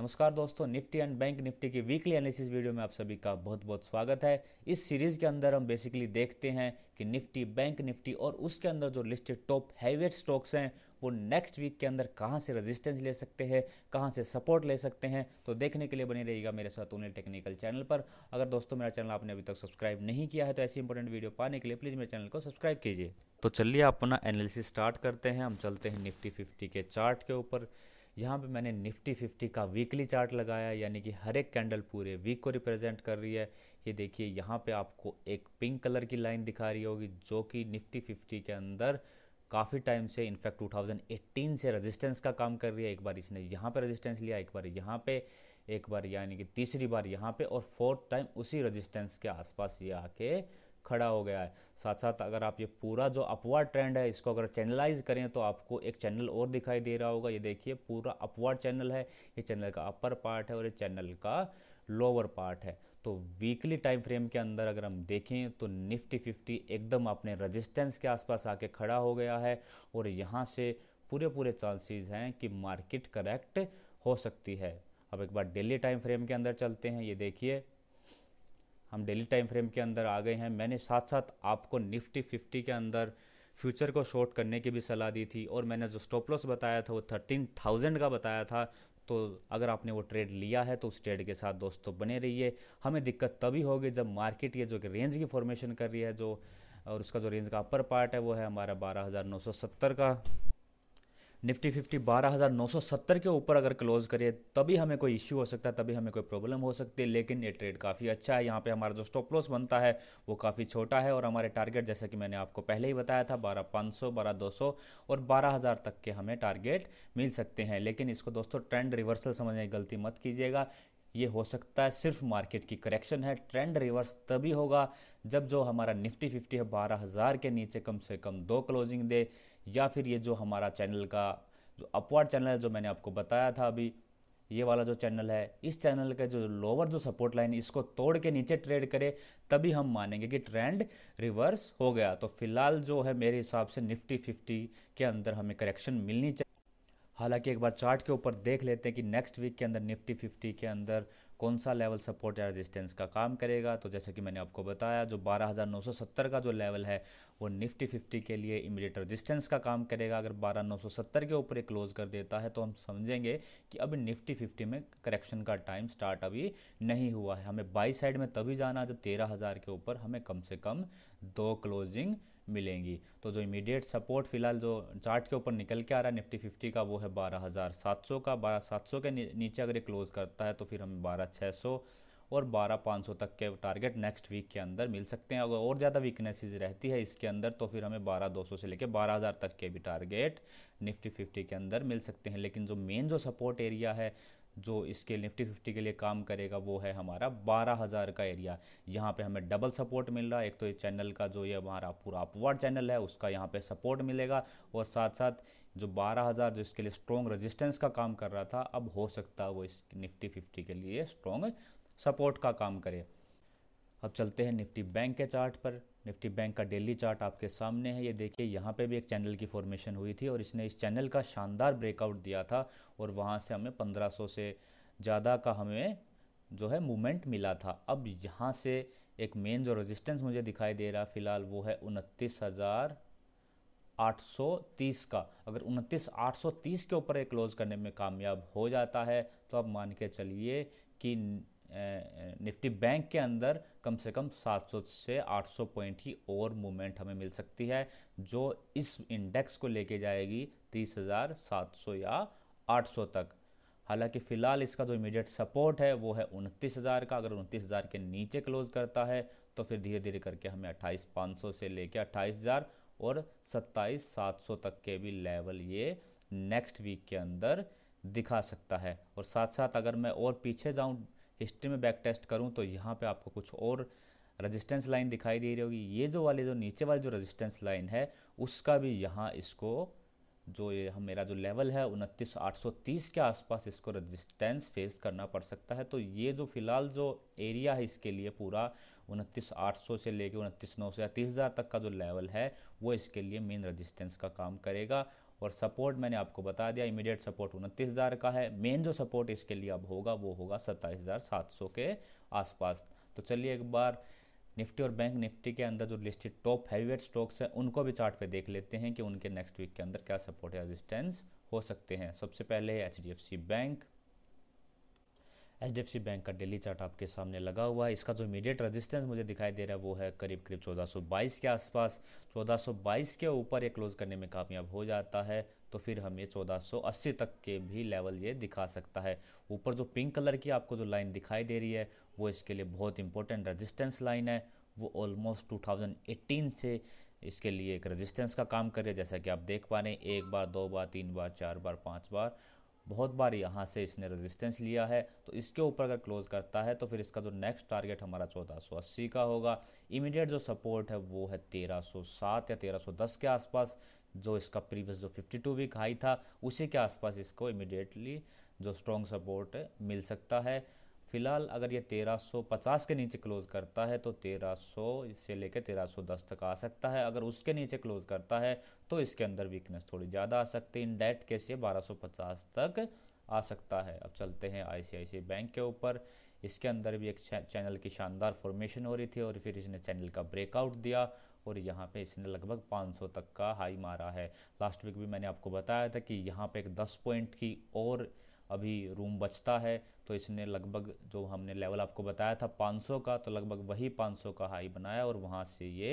नमस्कार दोस्तों Nifty and bank Nifty की वीकली एनालिसिस वीडियो में आप सभी का बहुत बहुत स्वागत है इस सीरीज के अंदर हम बेसिकली देखते हैं कि निफ्टी बैंक निफ्टी और उसके अंदर जो लिस्टेड टॉप हैवेट स्टॉक्स हैं वो नेक्स्ट वीक के अंदर कहाँ से रेजिस्टेंस ले सकते हैं कहाँ से सपोर्ट ले सकते हैं तो देखने के लिए बने रहिएगा मेरे साथ उन्हें टेक्निकल चैनल पर अगर दोस्तों मेरा चैनल आपने अभी तक सब्सक्राइब नहीं किया है तो ऐसी इंपॉर्टेंट वीडियो पाने के लिए प्लीज़ मेरे चैनल को सब्सक्राइब कीजिए तो चलिए अपना एनालिसिस स्टार्ट करते हैं हम चलते हैं निफ्टी फिफ्टी के चार्ट के ऊपर यहाँ पे मैंने निफ्टी फिफ्टी का वीकली चार्ट लगाया यानी कि हर एक कैंडल पूरे वीक को रिप्रेजेंट कर रही है ये देखिए यहाँ पे आपको एक पिंक कलर की लाइन दिखा रही होगी जो कि निफ्टी फिफ्टी के अंदर काफ़ी टाइम से इनफैक्ट 2018 से रेजिस्टेंस का काम कर रही है एक बार इसने यहाँ पे रेजिस्टेंस लिया एक बार यहाँ पे एक बार यानी कि तीसरी बार यहाँ पे और फोर्थ टाइम उसी रेजिस्टेंस के आसपास ये आके खड़ा हो गया है साथ साथ अगर आप ये पूरा जो अपवार्ड ट्रेंड है इसको अगर चैनलाइज करें तो आपको एक चैनल और दिखाई दे रहा होगा ये देखिए पूरा अपवार्ड चैनल है ये चैनल का अपर पार्ट है और ये चैनल का लोअर पार्ट है तो वीकली टाइम फ्रेम के अंदर अगर हम देखें तो निफ्टी फिफ्टी एकदम अपने रजिस्टेंस के आसपास आके खड़ा हो गया है और यहाँ से पूरे पूरे चांसेस हैं कि मार्केट करेक्ट हो सकती है अब एक बार डेली टाइम फ्रेम के अंदर चलते हैं ये देखिए हम डेली टाइम फ्रेम के अंदर आ गए हैं मैंने साथ साथ आपको निफ्टी फिफ्टी के अंदर फ्यूचर को शॉर्ट करने की भी सलाह दी थी और मैंने जो स्टॉप लॉस बताया था वो थर्टीन थाउजेंड का बताया था तो अगर आपने वो ट्रेड लिया है तो उस ट्रेड के साथ दोस्तों तो बने रहिए हमें दिक्कत तभी होगी जब मार्केट ये जो कि रेंज की फॉर्मेशन कर रही है जो और उसका जो रेंज का अपर पार्ट है वो है हमारा बारह हज़ार नौ सौ सत्तर का निफ्टी फिफ्टी बारह हज़ार नौ सौ सत्तर के ऊपर अगर क्लोज करिए तभी हमें कोई इश्यू हो सकता है तभी हमें कोई प्रॉब्लम हो सकती है लेकिन ये ट्रेड काफ़ी अच्छा है यहाँ पे हमारा जो स्टॉप लॉस बनता है वो काफ़ी छोटा है और हमारे टारगेट जैसा कि मैंने आपको पहले ही बताया था बारह पाँच सौ बारह दो सौ और बारह हज़ार तक के हमें टारगेट मिल सकते हैं लेकिन इसको दोस्तों ट्रेंड रिवर्सल समझने की गलती मत कीजिएगा ये हो सकता है सिर्फ मार्केट की करेक्शन है ट्रेंड रिवर्स तभी होगा जब जो हमारा निफ्टी फिफ्टी है बारह हज़ार के नीचे कम से कम दो क्लोजिंग दे या फिर ये जो हमारा चैनल का जो अपवर्ड चैनल है जो मैंने आपको बताया था अभी ये वाला जो चैनल है इस चैनल का जो लोअर जो सपोर्ट लाइन इसको तोड़ के नीचे ट्रेड करे तभी हम मानेंगे कि ट्रेंड रिवर्स हो गया तो फिलहाल जो है मेरे हिसाब से निफ्टी फिफ्टी के अंदर हमें करेक्शन मिलनी चाहिए हालांकि एक बार चार्ट के ऊपर देख लेते हैं कि नेक्स्ट वीक के अंदर निफ्टी फिफ्टी के अंदर कौन सा लेवल सपोर्ट या रेजिस्टेंस का काम करेगा तो जैसे कि मैंने आपको बताया जो 12,970 का जो लेवल है वो निफ्टी फिफ्टी के लिए इमीडिएट रेजिस्टेंस का काम करेगा अगर 12,970 के ऊपर ये क्लोज कर देता है तो हम समझेंगे कि अभी निफ्टी फिफ्टी में करेक्शन का टाइम स्टार्ट अभी नहीं हुआ है हमें बाई साइड में तभी जाना जब तेरह के ऊपर हमें कम से कम दो क्लोजिंग मिलेंगी तो जो इमीडिएट सपोर्ट फिलहाल जो चार्ट के ऊपर निकल के आ रहा है निफ्टी फिफ्टी का वो है बारह हज़ार सात सौ का बारह सात सौ के नीचे अगर ये क्लोज़ करता है तो फिर हमें बारह छः सौ और बारह पाँच सौ तक के टारगेट नेक्स्ट वीक के अंदर मिल सकते हैं अगर और ज़्यादा वीकनेसेस रहती है इसके अंदर तो फिर हमें बारह दो सौ से लेकर बारह हज़ार तक के भी टारगेट निफ्टी फिफ्टी के अंदर मिल सकते हैं लेकिन जो मेन जो सपोर्ट एरिया है जो इसके निफ्टी फिफ्टी के लिए काम करेगा वो है हमारा बारह हज़ार का एरिया यहाँ पे हमें डबल सपोर्ट मिल रहा है एक तो ये चैनल का जो ये हमारा पूरा अपवर्ड चैनल है उसका यहाँ पे सपोर्ट मिलेगा और साथ साथ जो बारह हज़ार जो इसके लिए स्ट्रॉन्ग रेजिस्टेंस का काम कर रहा था अब हो सकता है वो इस निफ्टी फिफ्टी के लिए स्ट्रॉन्ग सपोर्ट का काम करे अब चलते हैं निफ्टी बैंक के चार्ट पर निफ्टी बैंक का डेली चार्ट आपके सामने है ये देखिए यहाँ पे भी एक चैनल की फॉर्मेशन हुई थी और इसने इस चैनल का शानदार ब्रेकआउट दिया था और वहाँ से हमें 1500 से ज़्यादा का हमें जो है मूवमेंट मिला था अब यहाँ से एक मेन जो रेजिस्टेंस मुझे दिखाई दे रहा फिलहाल वो है उनतीस हज़ार का अगर उनतीस के ऊपर एक क्लोज करने में कामयाब हो जाता है तो आप मान के चलिए कि निफ्टी बैंक के अंदर कम से कम 700 से 800 पॉइंट ही और मूवमेंट हमें मिल सकती है जो इस इंडेक्स को लेके जाएगी 30,700 या 800 तक हालांकि फ़िलहाल इसका जो इमीडिएट सपोर्ट है वो है उनतीस हज़ार का अगर उनतीस हज़ार के नीचे क्लोज करता है तो फिर धीरे धीरे करके हमें अट्ठाईस पाँच सौ से लेके अट्ठाईस हज़ार और सत्ताईस सात सौ तक के भी लेवल ये नेक्स्ट वीक के अंदर दिखा सकता है और साथ साथ अगर मैं और पीछे जाऊँ हिस्ट्री में बैक टेस्ट करूँ तो यहाँ पर आपको कुछ और रजिस्टेंस लाइन दिखाई दे रही होगी ये जो वाले जो नीचे वाले जो रजिस्टेंस लाइन है उसका भी यहाँ इसको जो ये हम मेरा जो लेवल है उनतीस आठ सौ तीस के आसपास इसको रजिस्टेंस फेस करना पड़ सकता है तो ये जो फिलहाल जो एरिया है इसके लिए पूरा उनतीस आठ सौ से लेके उनतीस नौ या तीस हज़ार तक का जो लेवल है वो इसके लिए मेन रजिस्टेंस का काम करेगा और सपोर्ट मैंने आपको बता दिया इमीडिएट सपोर्ट उनतीस हज़ार का है मेन जो सपोर्ट इसके लिए अब होगा वो होगा सत्ताईस हज़ार सात सौ के आसपास तो चलिए एक बार निफ्टी और बैंक निफ्टी के अंदर जो लिस्टेड टॉप हैवीवेट स्टॉक्स हैं उनको भी चार्ट पे देख लेते हैं कि उनके नेक्स्ट वीक के अंदर क्या सपोर्ट या रेजिस्टेंस हो सकते हैं सबसे पहले F H bank H D F C bank का डेली चार्ट आपके सामने लगा हुआ है इसका जो इमीडिएट रेजिस्टेंस मुझे दिखाई दे रहा है वो है करीब करीब चौदह सौ बाईस के आसपास चौदह सौ बाईस के ऊपर ये क्लोज करने में कामयाब हो जाता है तो फिर हमें अस्सी तक के भी लेवल ये दिखा सकता है ऊपर जो पिंक कलर की आपको जो लाइन दिखाई दे रही है वो इसके लिए बहुत इंपॉर्टेंट रजिस्टेंस लाइन है वो ऑलमोस्ट एटीन से इसके लिए एक रेजिस्टेंस का काम कर रही है जैसा कि आप देख पा रहे हैं एक बार दो बार तीन बार चार बार पाँच बार बहुत बार यहाँ से इसने रेजिस्टेंस लिया है तो इसके ऊपर अगर क्लोज करता है तो फिर इसका जो नेक्स्ट टारगेट हमारा चौदह सौ अस्सी का होगा इमीडिएट जो सपोर्ट है वो है तेरह सौ सात या तेरह सौ दस के आसपास जो इसका प्रीवियस जो फिफ्टी टू वीक हाई था उसी के आसपास इसको इमीडिएटली जो स्ट्रॉन्ग सपोर्ट मिल सकता है फिलहाल अगर ये 1350 के नीचे क्लोज़ करता है तो 1300 से लेकर 1310 तक आ सकता है अगर उसके नीचे क्लोज़ करता है तो इसके अंदर वीकनेस थोड़ी ज़्यादा आ सकती है इन डेट केस ये 1250 तक आ सकता है अब चलते हैं आई बैंक के ऊपर इसके अंदर भी एक चैनल की शानदार फॉर्मेशन हो रही थी और फिर इसने चैनल का ब्रेकआउट दिया और यहाँ पे इसने लगभग 500 तक का हाई मारा है लास्ट वीक भी मैंने आपको बताया था कि यहाँ पे एक 10 पॉइंट की और अभी रूम बचता है तो इसने लगभग जो हमने लेवल आपको बताया था 500 का तो लगभग वही 500 का हाई बनाया और वहाँ से ये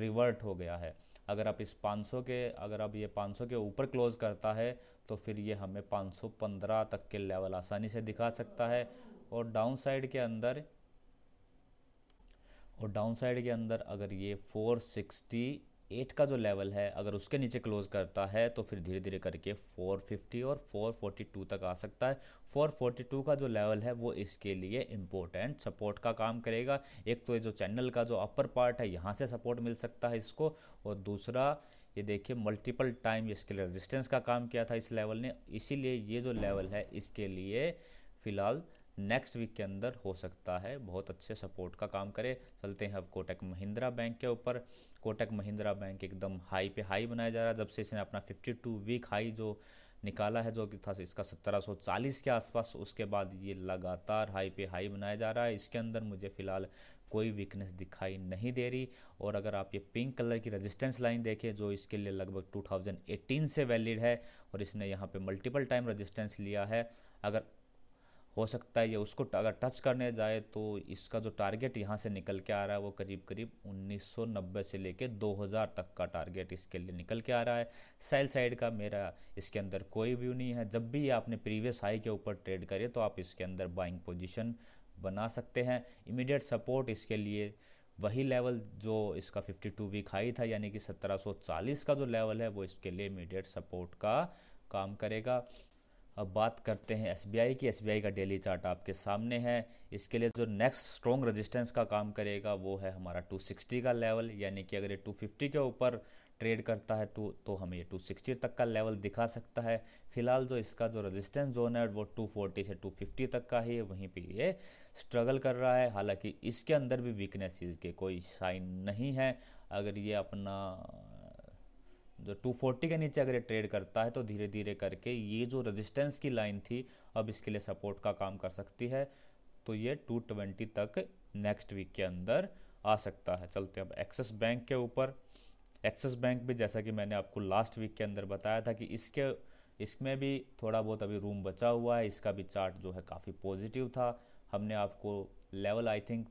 रिवर्ट हो गया है अगर आप इस 500 के अगर आप ये 500 के ऊपर क्लोज़ करता है तो फिर ये हमें 515 तक के लेवल आसानी से दिखा सकता है और डाउन साइड के अंदर और डाउन साइड के अंदर अगर ये 460 एट का जो लेवल है अगर उसके नीचे क्लोज़ करता है तो फिर धीरे धीरे करके 450 और 442 तक आ सकता है 442 का जो लेवल है वो इसके लिए इम्पोर्टेंट सपोर्ट का काम करेगा एक तो ये जो चैनल का जो अपर पार्ट है यहाँ से सपोर्ट मिल सकता है इसको और दूसरा ये देखिए मल्टीपल टाइम इसके लिए रेजिस्टेंस का काम किया था इस लेवल ने इसीलिए ये जो लेवल है इसके लिए फ़िलहाल नेक्स्ट वीक के अंदर हो सकता है बहुत अच्छे सपोर्ट का काम करे चलते हैं अब कोटक महिंद्रा बैंक के ऊपर कोटक महिंद्रा बैंक एकदम हाई पे हाई बनाया जा रहा है जब से इसने अपना 52 वीक हाई जो निकाला है जो कि था इसका 1740 के आसपास उसके बाद ये लगातार हाई पे हाई बनाया जा रहा है इसके अंदर मुझे फ़िलहाल कोई वीकनेस दिखाई नहीं दे रही और अगर आप ये पिंक कलर की रेजिस्टेंस लाइन देखें जो इसके लिए लगभग 2018 से वैलिड है और इसने यहाँ पे मल्टीपल टाइम रेजिस्टेंस लिया है अगर हो सकता है ये उसको अगर टच करने जाए तो इसका जो टारगेट यहाँ से निकल के आ रहा है वो करीब करीब 1990 से लेके 2000 तक का टारगेट इसके लिए निकल के आ रहा है सेल साइड का मेरा इसके अंदर कोई व्यू नहीं है जब भी आपने प्रीवियस हाई के ऊपर ट्रेड करे तो आप इसके अंदर बाइंग पोजिशन बना सकते हैं इमीडिएट सपोर्ट इसके लिए वही लेवल जो इसका 52 वीक हाई था यानी कि 1740 का जो लेवल है वो इसके लिए इमीडिएट सपोर्ट का काम करेगा अब बात करते हैं एस की एस का डेली चार्ट आपके सामने है इसके लिए जो नेक्स्ट स्ट्रॉन्ग रेजिस्टेंस का काम करेगा वो है हमारा 260 का लेवल यानी कि अगर ये 250 के ऊपर ट्रेड करता है तो तो हमें ये 260 तक का लेवल दिखा सकता है फिलहाल जो इसका जो रेजिस्टेंस जोन है वो 240 से 250 तक का ही है वहीं पे ये स्ट्रगल कर रहा है हालांकि इसके अंदर भी वीकनेसेस के कोई साइन नहीं है अगर ये अपना जो 240 के नीचे अगर ये ट्रेड करता है तो धीरे धीरे करके ये जो रेजिस्टेंस की लाइन थी अब इसके लिए सपोर्ट का काम कर सकती है तो ये 220 तक नेक्स्ट वीक के अंदर आ सकता है चलते अब एक्सिस बैंक के ऊपर एक्सिस बैंक भी जैसा कि मैंने आपको लास्ट वीक के अंदर बताया था कि इसके इसमें भी थोड़ा बहुत अभी रूम बचा हुआ है इसका भी चार्ट जो है काफ़ी पॉजिटिव था हमने आपको लेवल आई थिंक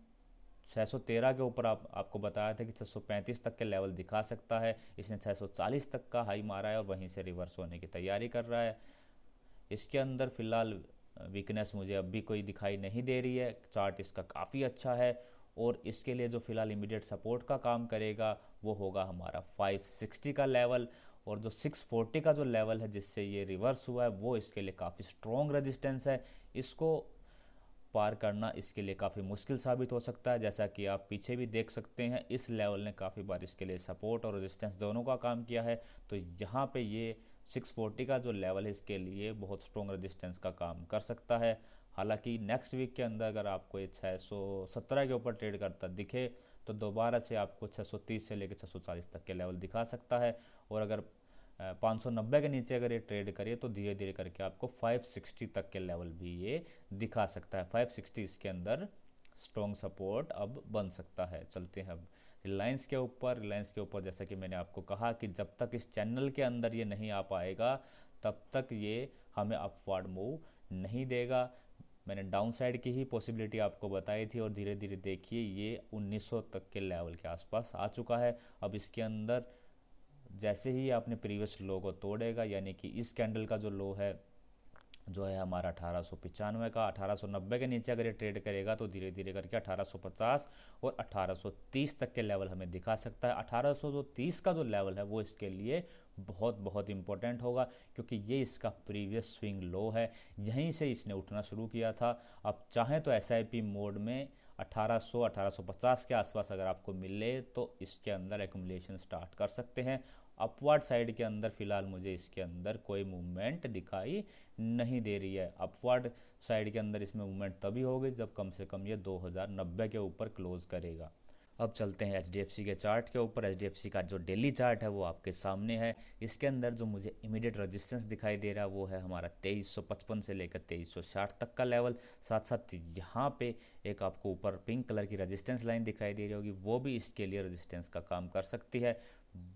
613 के ऊपर आप आपको बताया था कि 635 तक के लेवल दिखा सकता है इसने 640 तक का हाई मारा है और वहीं से रिवर्स होने की तैयारी कर रहा है इसके अंदर फिलहाल वीकनेस मुझे अब भी कोई दिखाई नहीं दे रही है चार्ट इसका काफ़ी अच्छा है और इसके लिए जो फिलहाल इमीडिएट सपोर्ट का काम करेगा वो होगा हमारा 560 का लेवल और जो 640 का जो लेवल है जिससे ये रिवर्स हुआ है वो इसके लिए काफ़ी स्ट्रॉन्ग रेजिस्टेंस है इसको पार करना इसके लिए काफ़ी मुश्किल साबित हो सकता है जैसा कि आप पीछे भी देख सकते हैं इस लेवल ने काफ़ी बार इसके लिए सपोर्ट और रेजिस्टेंस दोनों का काम किया है तो यहाँ पे ये 640 का जो लेवल है इसके लिए बहुत स्ट्रॉन्ग रेजिस्टेंस का काम कर सकता है हालांकि नेक्स्ट वीक के अंदर अगर आपको ये छः के ऊपर ट्रेड करता दिखे तो दोबारा से आपको 630 से लेकर 640 तक के लेवल दिखा सकता है और अगर पाँच के नीचे अगर ये ट्रेड करे तो धीरे धीरे करके आपको 560 तक के लेवल भी ये दिखा सकता है 560 इसके अंदर स्ट्रॉन्ग सपोर्ट अब बन सकता है चलते हैं अब रिलायंस के ऊपर रिलायंस के ऊपर जैसा कि मैंने आपको कहा कि जब तक इस चैनल के अंदर ये नहीं आ पाएगा तब तक ये हमें अपवार्ड मूव नहीं देगा मैंने डाउन साइड की ही पॉसिबिलिटी आपको बताई थी और धीरे धीरे देखिए ये 1900 तक के लेवल के आसपास आ चुका है अब इसके अंदर जैसे ही आपने प्रीवियस लो को तोड़ेगा यानी कि इस कैंडल का जो लो है जो है हमारा अठारह का नब्बे के नीचे अगर ये ट्रेड करेगा तो धीरे धीरे करके 1850 और 1830 तक के लेवल हमें दिखा सकता है 1830 का जो लेवल है वो इसके लिए बहुत बहुत इंपॉर्टेंट होगा क्योंकि ये इसका प्रीवियस स्विंग लो है यहीं से इसने उठना शुरू किया था आप चाहें तो एस मोड में 1800 1850 के आसपास अगर आपको मिले तो इसके अंदर एकुमलेशन स्टार्ट कर सकते हैं अपवर्ड साइड के अंदर फिलहाल मुझे इसके अंदर कोई मूवमेंट दिखाई नहीं दे रही है अपवर्ड साइड के अंदर इसमें मूवमेंट तभी होगी जब कम से कम ये 2090 के ऊपर क्लोज करेगा अब चलते हैं एच के चार्ट के ऊपर एच का जो डेली चार्ट है वो आपके सामने है इसके अंदर जो मुझे इमीडिएट रेजिस्टेंस दिखाई दे रहा है वो है हमारा 2355 से लेकर 2360 तक का लेवल साथ साथ यहाँ पे एक आपको ऊपर पिंक कलर की रेजिस्टेंस लाइन दिखाई दे रही होगी वो भी इसके लिए रेजिस्टेंस का काम कर सकती है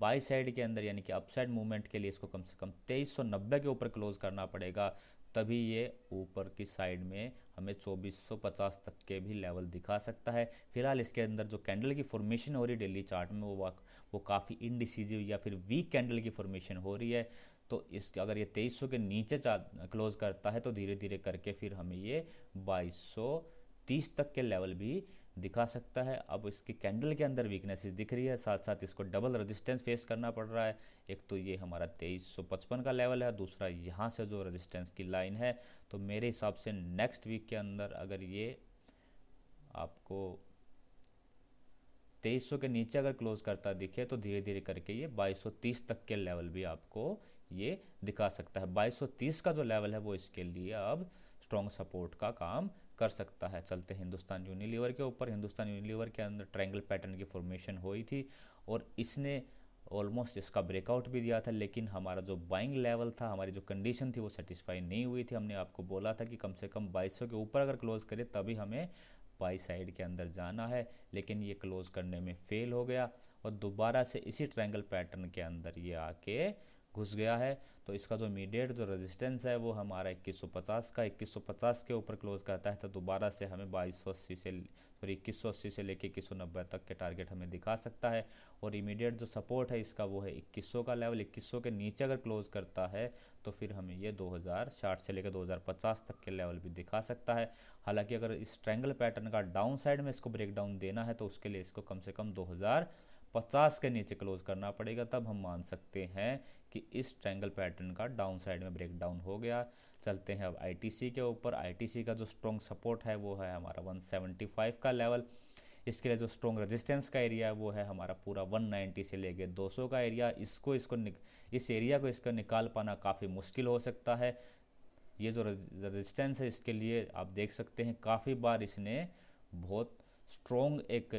बाई साइड के अंदर यानी कि अपसाइड मूवमेंट के लिए इसको कम से कम 2390 के ऊपर क्लोज करना पड़ेगा तभी ये ऊपर की साइड में हमें 2450 तक के भी लेवल दिखा सकता है फिलहाल इसके अंदर जो कैंडल की फॉर्मेशन हो रही है डेली चार्ट में वो वो काफ़ी इनडिसीजिव या फिर वीक कैंडल की फॉर्मेशन हो रही है तो इस अगर ये 2300 के नीचे क्लोज करता है तो धीरे धीरे करके फिर हमें ये 2230 तक के लेवल भी दिखा सकता है अब इसके कैंडल के अंदर वीकनेसेस दिख रही है साथ साथ इसको डबल रेजिस्टेंस फेस करना पड़ रहा है एक तो ये हमारा तेईस सौ पचपन का लेवल है दूसरा यहाँ से जो रेजिस्टेंस की लाइन है तो मेरे हिसाब से नेक्स्ट वीक के अंदर अगर ये आपको तेईस सौ के नीचे अगर क्लोज करता दिखे तो धीरे धीरे करके ये बाईस सौ तीस तक के लेवल भी आपको ये दिखा सकता है बाईस सौ तीस का जो लेवल है वो इसके लिए अब स्ट्रॉन्ग सपोर्ट का काम कर सकता है चलते हिंदुस्तान यूनिलीवर के ऊपर हिंदुस्तान यूनिलीवर के अंदर ट्रायंगल पैटर्न की फॉर्मेशन हुई थी और इसने ऑलमोस्ट इसका ब्रेकआउट भी दिया था लेकिन हमारा जो बाइंग लेवल था हमारी जो कंडीशन थी वो सेटिस्फाई नहीं हुई थी हमने आपको बोला था कि कम से कम 2200 के ऊपर अगर क्लोज़ करें तभी हमें बाई साइड के अंदर जाना है लेकिन ये क्लोज़ करने में फेल हो गया और दोबारा से इसी ट्रायंगल पैटर्न के अंदर ये आके घुस गया है तो इसका जो इमीडिएट जो रेजिस्टेंस है वो हमारा 2150 का 2150 के ऊपर क्लोज करता है तो दोबारा से हमें बाईस से सॉरी इक्कीस से लेके इक्कीस तक के टारगेट हमें दिखा सकता है और इमीडिएट जो सपोर्ट है इसका वो है इक्कीस का लेवल इक्कीस के नीचे अगर क्लोज करता है तो फिर हमें ये 2060 से लेकर 2050 तक के लेवल भी दिखा सकता है हालांकि अगर इस ट्रैंगल पैटर्न का डाउन साइड में इसको ब्रेक डाउन देना है तो उसके लिए इसको कम से कम दो पचास के नीचे क्लोज करना पड़ेगा तब हम मान सकते हैं कि इस ट्रायंगल पैटर्न का डाउन साइड में ब्रेक डाउन हो गया चलते हैं अब आईटीसी के ऊपर आईटीसी का जो स्ट्रॉन्ग सपोर्ट है वो है हमारा 175 का लेवल इसके लिए जो स्ट्रॉन्ग रेजिस्टेंस का एरिया है वो है हमारा पूरा 190 से लेके 200 का एरिया इसको इसको इस एरिया को इसका निकाल पाना काफ़ी मुश्किल हो सकता है ये जो रेजिस्टेंस है इसके लिए आप देख सकते हैं काफ़ी बार इसने बहुत स्ट्रॉन्ग एक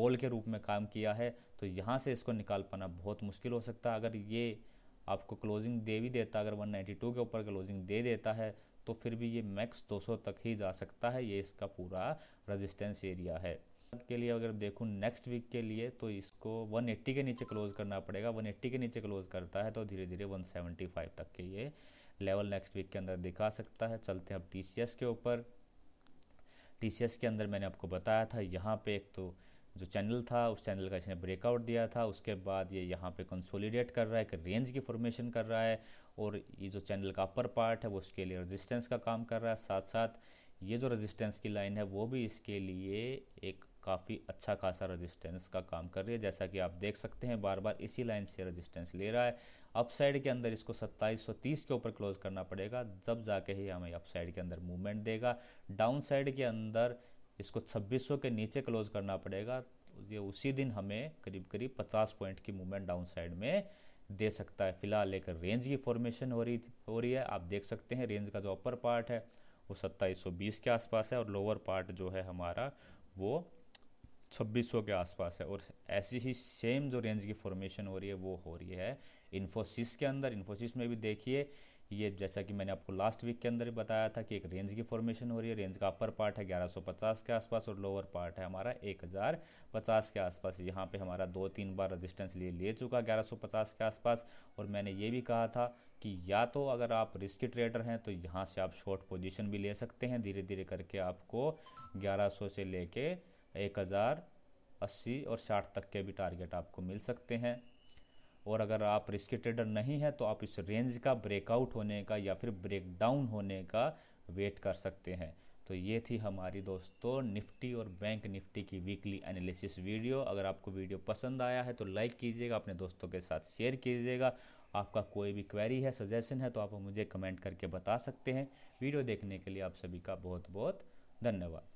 वॉल के रूप में काम किया है तो यहाँ से इसको निकाल पाना बहुत मुश्किल हो सकता है अगर ये आपको क्लोजिंग दे भी देता अगर 192 के ऊपर क्लोजिंग दे देता है तो फिर भी ये मैक्स 200 तक ही जा सकता है ये इसका पूरा रेजिस्टेंस एरिया है के लिए अगर देखूँ नेक्स्ट वीक के लिए तो इसको 180 के नीचे क्लोज करना पड़ेगा 180 के नीचे क्लोज करता है तो धीरे धीरे 175 तक के ये लेवल नेक्स्ट वीक के अंदर दिखा सकता है चलते हैं अब टी के ऊपर टी के अंदर मैंने आपको बताया था यहाँ पे एक तो जो चैनल था उस चैनल का इसने ब्रेकआउट दिया था उसके बाद ये यहाँ पे कंसोलिडेट कर रहा है एक रेंज की फॉर्मेशन कर रहा है और ये जो चैनल का अपर पार्ट है वो उसके लिए रेजिस्टेंस का काम कर रहा है साथ साथ ये जो रेजिस्टेंस की लाइन है वो भी इसके लिए एक काफ़ी अच्छा खासा रेजिस्टेंस का काम कर रही है जैसा कि आप देख सकते हैं बार बार इसी लाइन से रेजिस्टेंस ले रहा है अपसाइड के अंदर इसको 2730 के ऊपर क्लोज करना पड़ेगा जब जाके ही हमें अपसाइड के अंदर मूवमेंट देगा डाउन साइड के अंदर इसको 2600 के नीचे क्लोज करना पड़ेगा ये उसी दिन हमें करीब करीब 50 पॉइंट की मूवमेंट डाउन साइड में दे सकता है फिलहाल एक रेंज की फॉर्मेशन हो रही हो रही है आप देख सकते हैं रेंज का जो अपर पार्ट है वो सत्ताईस के आसपास है और लोअर पार्ट जो है हमारा वो 2600 के आसपास है और ऐसी ही सेम जो रेंज की फॉर्मेशन हो रही है वो हो रही है इन्फोसिस के अंदर इन्फोसिस में भी देखिए ये जैसा कि मैंने आपको लास्ट वीक के अंदर बताया था कि एक रेंज की फॉर्मेशन हो रही है रेंज का अपर पार्ट है 1150 के आसपास और लोअर पार्ट है हमारा 1050 के आसपास यहाँ पे हमारा दो तीन बार रेजिस्टेंस लिए ले चुका 1150 के आसपास और मैंने ये भी कहा था कि या तो अगर आप रिस्की ट्रेडर हैं तो यहाँ से आप शॉर्ट पोजिशन भी ले सकते हैं धीरे धीरे करके आपको ग्यारह से ले कर एक और साठ तक के भी टारगेट आपको मिल सकते हैं और अगर आप रिस्की ट्रेडर नहीं है तो आप इस रेंज का ब्रेकआउट होने का या फिर ब्रेकडाउन होने का वेट कर सकते हैं तो ये थी हमारी दोस्तों निफ्टी और बैंक निफ्टी की वीकली एनालिसिस वीडियो अगर आपको वीडियो पसंद आया है तो लाइक कीजिएगा अपने दोस्तों के साथ शेयर कीजिएगा आपका कोई भी क्वेरी है सजेशन है तो आप मुझे कमेंट करके बता सकते हैं वीडियो देखने के लिए आप सभी का बहुत बहुत धन्यवाद